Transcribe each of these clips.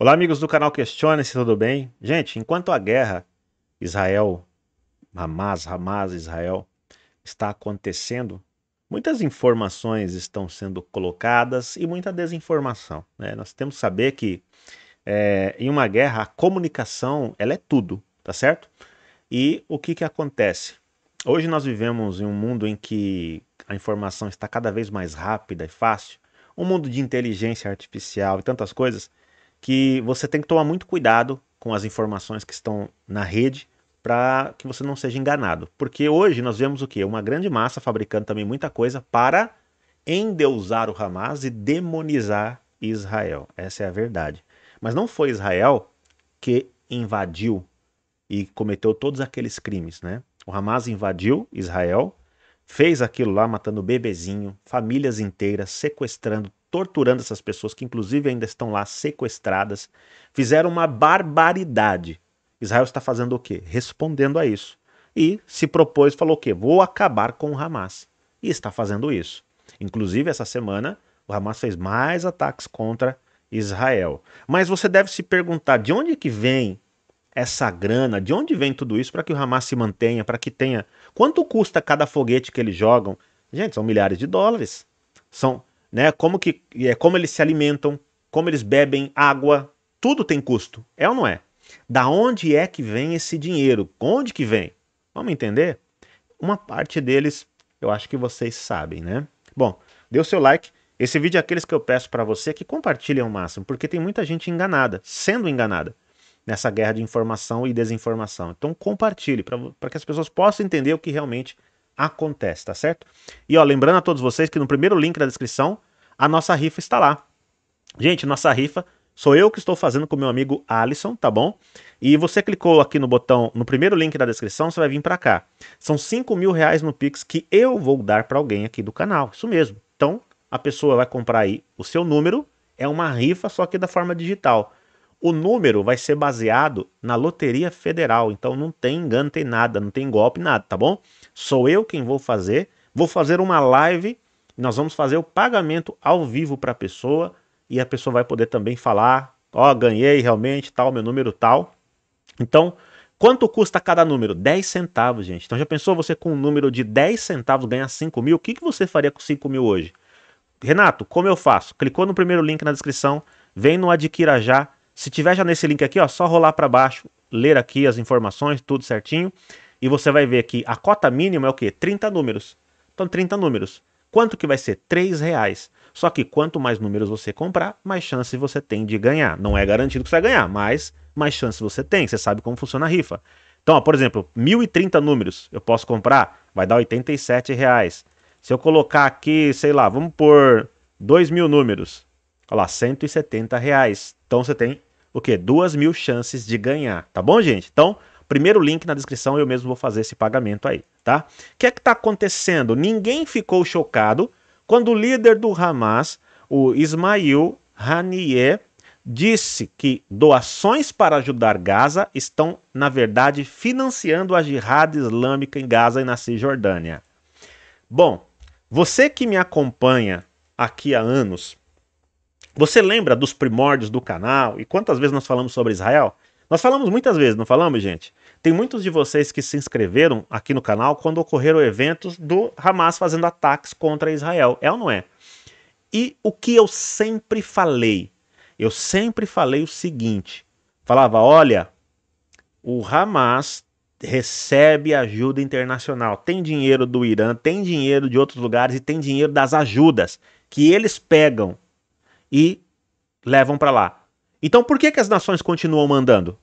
Olá, amigos do canal Questione-se, tudo bem? Gente, enquanto a guerra Israel, Hamas, Hamas, Israel está acontecendo, muitas informações estão sendo colocadas e muita desinformação. Né? Nós temos que saber que é, em uma guerra a comunicação ela é tudo, tá certo? E o que, que acontece? Hoje nós vivemos em um mundo em que a informação está cada vez mais rápida e fácil, um mundo de inteligência artificial e tantas coisas que você tem que tomar muito cuidado com as informações que estão na rede para que você não seja enganado. Porque hoje nós vemos o quê? Uma grande massa fabricando também muita coisa para endeusar o Hamas e demonizar Israel. Essa é a verdade. Mas não foi Israel que invadiu e cometeu todos aqueles crimes, né? O Hamas invadiu Israel, fez aquilo lá matando bebezinho, famílias inteiras, sequestrando torturando essas pessoas, que inclusive ainda estão lá sequestradas, fizeram uma barbaridade. Israel está fazendo o quê? Respondendo a isso. E se propôs, falou o quê? Vou acabar com o Hamas. E está fazendo isso. Inclusive, essa semana, o Hamas fez mais ataques contra Israel. Mas você deve se perguntar de onde que vem essa grana, de onde vem tudo isso para que o Hamas se mantenha, para que tenha. Quanto custa cada foguete que eles jogam? Gente, são milhares de dólares. São né? Como que é como eles se alimentam, como eles bebem água, tudo tem custo, é ou não é? Da onde é que vem esse dinheiro? Onde que vem? Vamos entender? Uma parte deles, eu acho que vocês sabem, né? Bom, dê o seu like. Esse vídeo é aqueles que eu peço para você que compartilhem ao máximo, porque tem muita gente enganada, sendo enganada nessa guerra de informação e desinformação. Então compartilhe para que as pessoas possam entender o que realmente acontece, tá certo? E ó, lembrando a todos vocês que no primeiro link da descrição, a nossa rifa está lá. Gente, nossa rifa sou eu que estou fazendo com meu amigo Alisson, tá bom? E você clicou aqui no botão, no primeiro link da descrição, você vai vir para cá. São 5 mil reais no Pix que eu vou dar para alguém aqui do canal, isso mesmo. Então, a pessoa vai comprar aí o seu número, é uma rifa, só que da forma digital. O número vai ser baseado na Loteria Federal, então não tem engano, não tem nada, não tem golpe, nada, tá bom? Sou eu quem vou fazer. Vou fazer uma live, nós vamos fazer o pagamento ao vivo para a pessoa e a pessoa vai poder também falar: ó, oh, ganhei realmente, tal, meu número tal. Então, Quanto custa cada número? 10 centavos, gente. Então já pensou você com um número de 10 centavos ganhar 5 mil? O que, que você faria com 5 mil hoje? Renato, como eu faço? Clicou no primeiro link na descrição, vem no Adquira Já, se tiver já nesse link aqui, ó, só rolar para baixo, ler aqui as informações, tudo certinho. E você vai ver que a cota mínima é o quê? 30 números. Então, 30 números. Quanto que vai ser? 3 reais. Só que quanto mais números você comprar, mais chance você tem de ganhar. Não é garantido que você vai ganhar, mas mais chance você tem. Você sabe como funciona a rifa. Então, ó, por exemplo, 1.030 números eu posso comprar, vai dar 87 reais. Se eu colocar aqui, sei lá, vamos por 2.000 números, olha lá, 170 reais. Então você tem o quê? Duas mil chances de ganhar, tá bom, gente? Então, primeiro link na descrição, eu mesmo vou fazer esse pagamento aí, tá? O que é que tá acontecendo? Ninguém ficou chocado quando o líder do Hamas, o Ismail Haniyeh, disse que doações para ajudar Gaza estão, na verdade, financiando a jihad islâmica em Gaza e na Cisjordânia. Bom, você que me acompanha aqui há anos você lembra dos primórdios do canal e quantas vezes nós falamos sobre Israel? Nós falamos muitas vezes, não falamos, gente? Tem muitos de vocês que se inscreveram aqui no canal quando ocorreram eventos do Hamas fazendo ataques contra Israel. É ou não é? E o que eu sempre falei? Eu sempre falei o seguinte: falava, olha, o Hamas recebe ajuda internacional. Tem dinheiro do Irã, tem dinheiro de outros lugares e tem dinheiro das ajudas que eles pegam e levam para lá. Então por que, que as nações continuam mandando?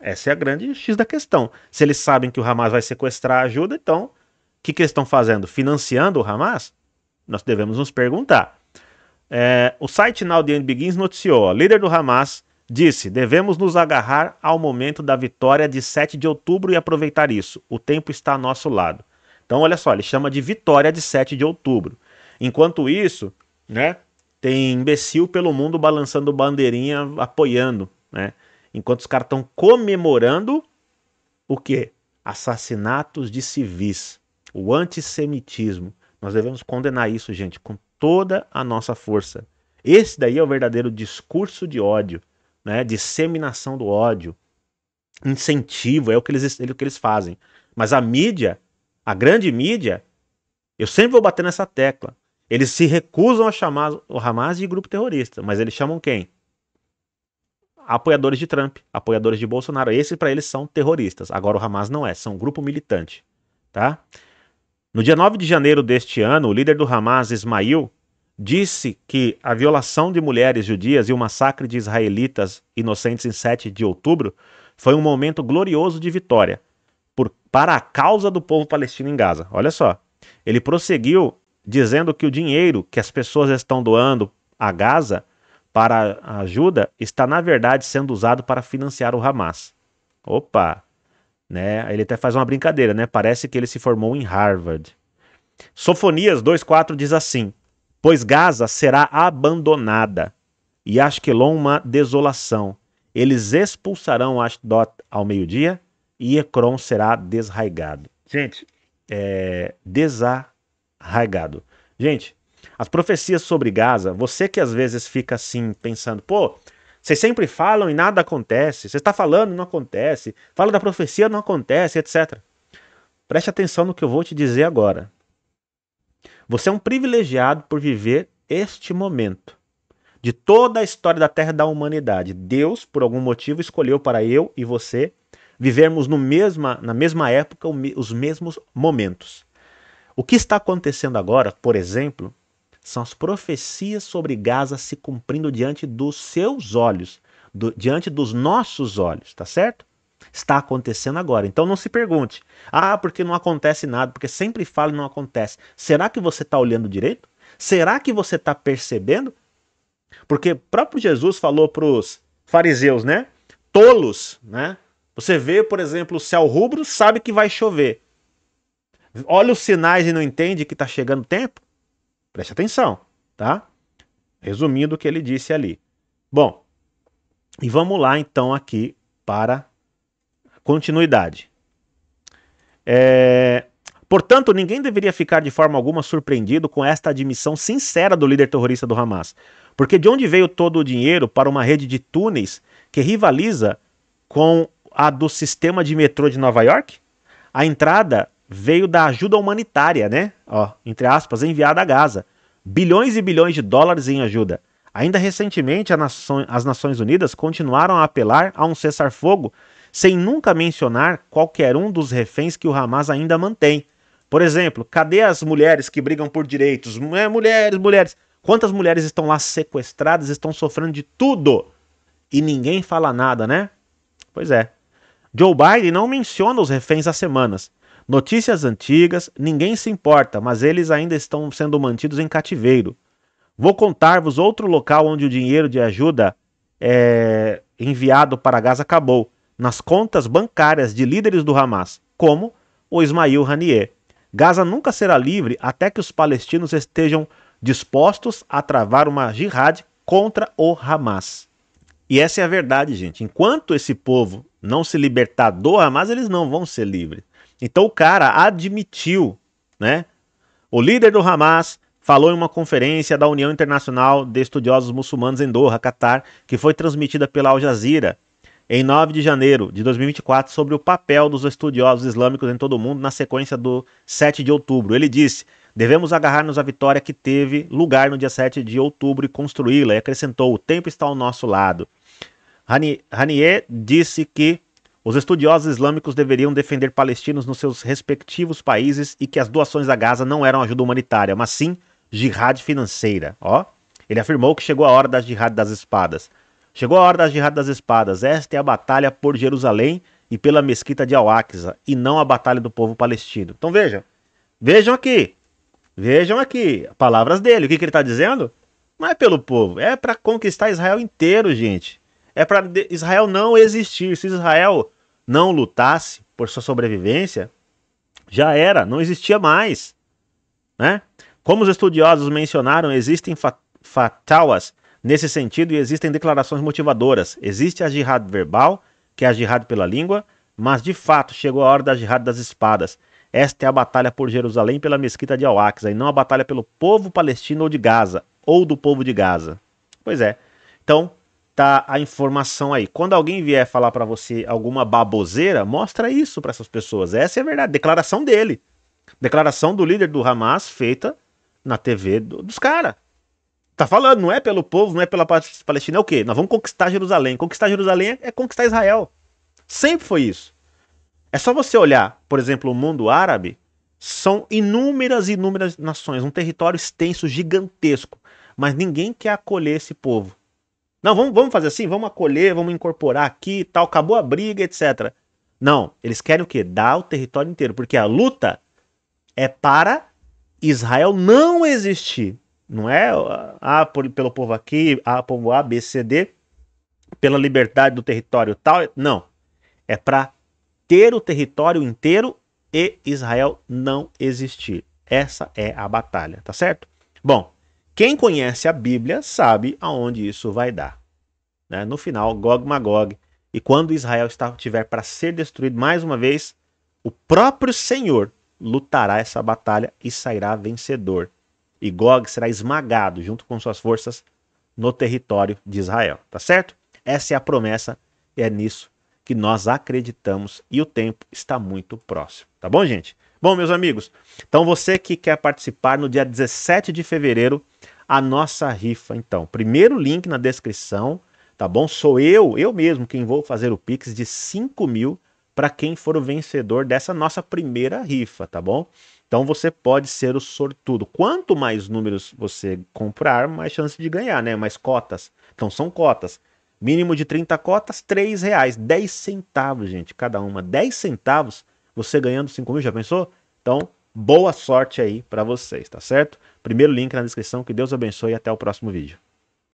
Essa é a grande X da questão. Se eles sabem que o Hamas vai sequestrar ajuda, então o que, que eles estão fazendo? Financiando o Hamas? Nós devemos nos perguntar. É, o site Now The End Begins noticiou: O líder do Hamas disse: devemos nos agarrar ao momento da vitória de 7 de outubro e aproveitar isso. O tempo está a nosso lado. Então, olha só, ele chama de vitória de 7 de outubro. Enquanto isso, né, tem imbecil pelo mundo balançando bandeirinha, apoiando, né? Enquanto os caras estão comemorando o quê? Assassinatos de civis, o antissemitismo. Nós devemos condenar isso, gente, com toda a nossa força. Esse daí é o verdadeiro discurso de ódio, né? Disseminação do ódio, incentivo, é o que eles, é o que eles fazem. Mas a mídia, a grande mídia, eu sempre vou bater nessa tecla. Eles se recusam a chamar o Hamas de grupo terrorista, mas eles chamam quem? Apoiadores de Trump, apoiadores de Bolsonaro. Esses para eles são terroristas. Agora o Hamas não é, são um grupo militante, tá? No dia 9 de janeiro deste ano, o líder do Hamas, Ismail, disse que a violação de mulheres judias e o massacre de israelitas inocentes em 7 de outubro foi um momento glorioso de vitória por, para a causa do povo palestino em Gaza. Olha só. Ele prosseguiu dizendo que o dinheiro que as pessoas estão doando a Gaza para ajuda está, na verdade, sendo usado para financiar o Hamas. Opa! Né? Ele até faz uma brincadeira, né? Parece que ele se formou em Harvard. Sofonias 2,4 diz assim: Pois Gaza será abandonada e Ashkelon uma desolação. Eles expulsarão Ashdod ao meio-dia e Ekron será desraigado. Gente, é, desa rasgado. Gente, as profecias sobre Gaza, você que às vezes fica assim pensando, pô, vocês sempre falam e nada acontece, você está falando e não acontece, fala da profecia não acontece, etc. Preste atenção no que eu vou te dizer agora. Você é um privilegiado por viver este momento. De toda a história da Terra da humanidade, Deus, por algum motivo, escolheu para eu e você vivermos no mesma, na mesma época os mesmos momentos. O que está acontecendo agora, por exemplo, são as profecias sobre Gaza se cumprindo diante dos seus olhos, do, diante dos nossos olhos, tá certo? Está acontecendo agora. Então não se pergunte, ah, porque não acontece nada, porque sempre fala e não acontece. Será que você está olhando direito? Será que você está percebendo? Porque próprio Jesus falou para os fariseus, né? Tolos, né? Você vê, por exemplo, o céu rubro, sabe que vai chover olha os sinais e não entende que está chegando o tempo? Preste atenção, tá? Resumindo o que ele disse ali. Bom, e vamos lá então aqui para continuidade. É, Portanto, ninguém deveria ficar de forma alguma surpreendido com esta admissão sincera do líder terrorista do Hamas, porque de onde veio todo o dinheiro para uma rede de túneis que rivaliza com a do sistema de metrô de Nova York? A entrada veio da ajuda humanitária, né? Ó, entre aspas, enviada a Gaza. Bilhões e bilhões de dólares em ajuda. Ainda recentemente, as Nações Unidas continuaram a apelar a um cessar-fogo sem nunca mencionar qualquer um dos reféns que o Hamas ainda mantém. Por exemplo, cadê as mulheres que brigam por direitos? É, mulheres, mulheres. Quantas mulheres estão lá sequestradas, estão sofrendo de tudo e ninguém fala nada, né? Pois é. Joe Biden não menciona os reféns há semanas Notícias antigas, ninguém se importa, mas eles ainda estão sendo mantidos em cativeiro. Vou contar-vos outro local onde o dinheiro de ajuda é, enviado para Gaza acabou, nas contas bancárias de líderes do Hamas, como o Ismail Hanier. Gaza nunca será livre até que os palestinos estejam dispostos a travar uma jihad contra o Hamas. E essa é a verdade, gente. Enquanto esse povo não se libertar do Hamas, eles não vão ser livres. Então o cara admitiu, né? O líder do Hamas falou em uma conferência da União Internacional de Estudiosos Muçulmanos em Doha, Catar, que foi transmitida pela Al Jazeera em 9 de janeiro de 2024 sobre o papel dos estudiosos islâmicos em todo o mundo na sequência do 7 de outubro. Ele disse: "Devemos agarrar-nos à vitória que teve lugar no dia 7 de outubro e construí-la", e acrescentou: "O tempo está ao nosso lado". Hanier disse que os estudiosos islâmicos deveriam defender palestinos nos seus respectivos países e que as doações a Gaza não eram ajuda humanitária, mas sim jihad financeira. Ó, ele afirmou que chegou a hora da jihad das espadas. Chegou a hora da jihad das espadas. Esta é a batalha por Jerusalém e pela mesquita de Al-Aqsa e não a batalha do povo palestino. Então vejam, vejam aqui, vejam aqui, palavras dele. O que, que ele está dizendo? Não é pelo povo, é para conquistar Israel inteiro, gente é para Israel não existir. Se Israel não lutasse por sua sobrevivência, já era, não existia mais. Né? Como os estudiosos mencionaram, existem fatawas nesse sentido e existem declarações motivadoras. Existe a jihad verbal, que é a jihad pela língua, mas de fato chegou a hora da jihad das espadas. Esta é a batalha por Jerusalém pela mesquita de Al-Aqsa e não a batalha pelo povo palestino ou de Gaza, ou do povo de Gaza. Pois é. Então, tá a informação aí. Quando alguém vier falar para você alguma baboseira, mostra isso para essas pessoas. Essa é a verdade. Declaração dele. Declaração do líder do Hamas feita na TV do, dos caras. Tá falando, não é pelo povo, não é pela Palestina, é o quê? Nós vamos conquistar Jerusalém. Conquistar Jerusalém é, é conquistar Israel. Sempre foi isso. É só você olhar, por exemplo, o mundo árabe, são inúmeras inúmeras nações, um território extenso, gigantesco, mas ninguém quer acolher esse povo. Não, vamos, vamos fazer assim, vamos acolher, vamos incorporar aqui e tal, acabou a briga, etc. Não, eles querem o quê? Dar o território inteiro, porque a luta é para Israel não existir. Não é ah, pelo povo aqui, ah, povo A, B, C, D, pela liberdade do território tal. Não. É para ter o território inteiro e Israel não existir. Essa é a batalha, tá certo? Bom, quem conhece a Bíblia sabe aonde isso vai dar. Né? No final, Gog Magog. E quando Israel estiver para ser destruído mais uma vez, o próprio Senhor lutará essa batalha e sairá vencedor. E Gog será esmagado junto com suas forças no território de Israel. Tá certo? Essa é a promessa e é nisso que nós acreditamos e o tempo está muito próximo. Tá bom, gente? Bom, meus amigos, então você que quer participar no dia 17 de fevereiro, a nossa rifa, então. Primeiro link na descrição, tá bom? Sou eu, eu mesmo, quem vou fazer o Pix de 5 mil para quem for o vencedor dessa nossa primeira rifa, tá bom? Então você pode ser o sortudo. Quanto mais números você comprar, mais chance de ganhar, né? Mais cotas. Então são cotas. Mínimo de 30 cotas, R$ reais, 10 centavos, gente, cada uma. 10 centavos você ganhando 5 mil, já pensou? Então, boa sorte aí para vocês, tá certo? Primeiro link na descrição, que Deus abençoe e até o próximo vídeo.